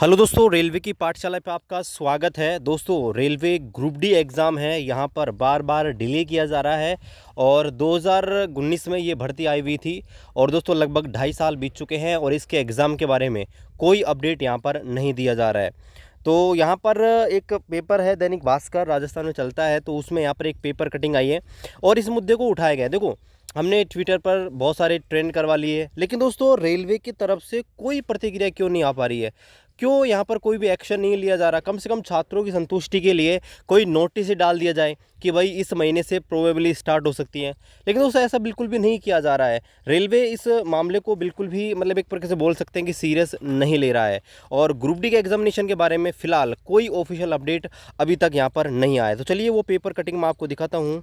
hello दोस्तों railway की पाठशाला पे आपका स्वागत है दोस्तों रेलवे ग्रुप डी एग्ज़ाम है यहाँ पर बार बार डिले किया जा रहा है और 2019 में ये भर्ती आई हुई थी और दोस्तों लगभग ढाई साल बीत चुके हैं और इसके एग्ज़ाम के बारे में कोई अपडेट यहाँ पर नहीं दिया जा रहा है तो यहाँ पर एक पेपर है दैनिक भास्कर राजस्थान में चलता है तो उसमें यहाँ पर एक पेपर कटिंग आई है और इस मुद्दे को उठाया गया देखो हमने ट्विटर पर बहुत सारे ट्रेंड करवा लिए लेकिन दोस्तों रेलवे की तरफ से कोई प्रतिक्रिया क्यों नहीं आ पा रही है क्यों यहाँ पर कोई भी एक्शन नहीं लिया जा रहा कम से कम छात्रों की संतुष्टि के लिए कोई नोटिस ही डाल दिया जाए कि भाई इस महीने से प्रोबेबली स्टार्ट हो सकती है लेकिन दोस्तों ऐसा बिल्कुल भी नहीं किया जा रहा है रेलवे इस मामले को बिल्कुल भी मतलब एक प्रकार से बोल सकते हैं कि सीरियस नहीं ले रहा है और ग्रुप डी के एग्जामिनेशन के बारे में फ़िलहाल कोई ऑफिशियल अपडेट अभी तक यहाँ पर नहीं आया तो चलिए वो पेपर कटिंग मैं आपको दिखाता हूँ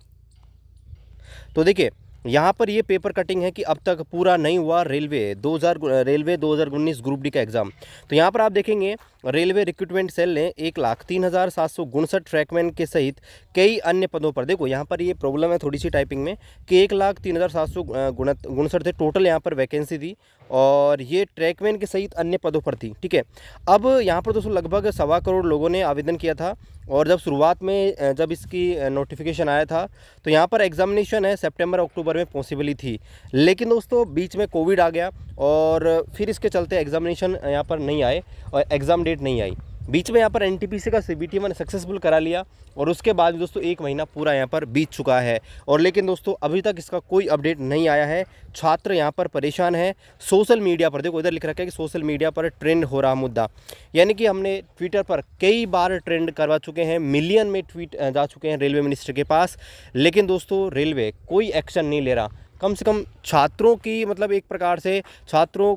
तो देखिए यहाँ पर ये पेपर कटिंग है कि अब तक पूरा नहीं हुआ रेलवे 2000 रेलवे 2019 ग्रुप डी का एग्ज़ाम तो यहाँ पर आप देखेंगे रेलवे रिक्रूटमेंट सेल ने एक लाख तीन हज़ार सात सौ उनसठ ट्रैकमैन के सहित कई अन्य पदों पर देखो यहाँ पर ये प्रॉब्लम है थोड़ी सी टाइपिंग में कि एक लाख तीन हज़ार सात सौ उनसठ थे टोटल यहाँ पर वैकेंसी थी और ये ट्रैकमैन के सहित अन्य पदों पर थी ठीक है अब यहाँ पर दोस्तों लगभग सवा करोड़ लोगों ने आवेदन किया था और जब शुरुआत में जब इसकी नोटिफिकेशन आया था तो यहाँ पर एग्ज़ामिनेशन है सितंबर अक्टूबर में पॉसिबली थी लेकिन दोस्तों बीच में कोविड आ गया और फिर इसके चलते एग्ज़ामिनेशन यहाँ पर नहीं आए और एग्ज़ाम डेट नहीं आई बीच में यहाँ पर एन का सी बी सक्सेसफुल करा लिया और उसके बाद दोस्तों एक महीना पूरा यहाँ पर बीत चुका है और लेकिन दोस्तों अभी तक इसका कोई अपडेट नहीं आया है छात्र यहाँ पर परेशान है सोशल मीडिया पर देखो इधर लिख रखा है कि सोशल मीडिया पर ट्रेंड हो रहा मुद्दा यानी कि हमने ट्विटर पर कई बार ट्रेंड करवा चुके हैं मिलियन में ट्वीट जा चुके हैं रेलवे मिनिस्टर के पास लेकिन दोस्तों रेलवे कोई एक्शन नहीं ले रहा कम से कम छात्रों की मतलब एक प्रकार से छात्रों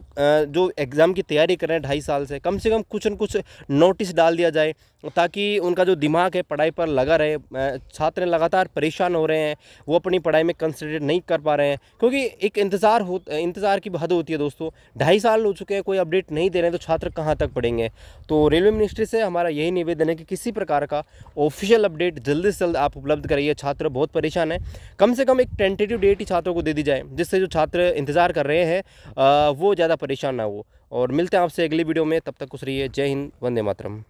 जो एग्ज़ाम की तैयारी कर रहे हैं ढाई साल से कम से कम कुछ न कुछ नोटिस डाल दिया जाए ताकि उनका जो दिमाग है पढ़ाई पर लगा रहे छात्र लगातार परेशान हो रहे हैं वो अपनी पढ़ाई में कंसनट्रेट नहीं कर पा रहे हैं क्योंकि एक इंतज़ार हो इंतज़ार की हद होती है दोस्तों ढाई साल हो चुके हैं कोई अपडेट नहीं दे रहे हैं तो छात्र कहाँ तक पढ़ेंगे तो रेलवे मिनिस्ट्री से हमारा यही निवेदन है कि किसी प्रकार का ऑफिशियल अपडेट जल्दी से जल्द आप उपलब्ध कराइए छात्र बहुत परेशान है कम से कम एक टेंटेटिव डेट ही छात्रों को दे दी जाए जिससे जो छात्र इंतज़ार कर रहे हैं वो ज़्यादा परेशान ना हो और मिलते हैं आपसे अगली वीडियो में तब तक कुछ रहिए जय हिंद वंदे मातरम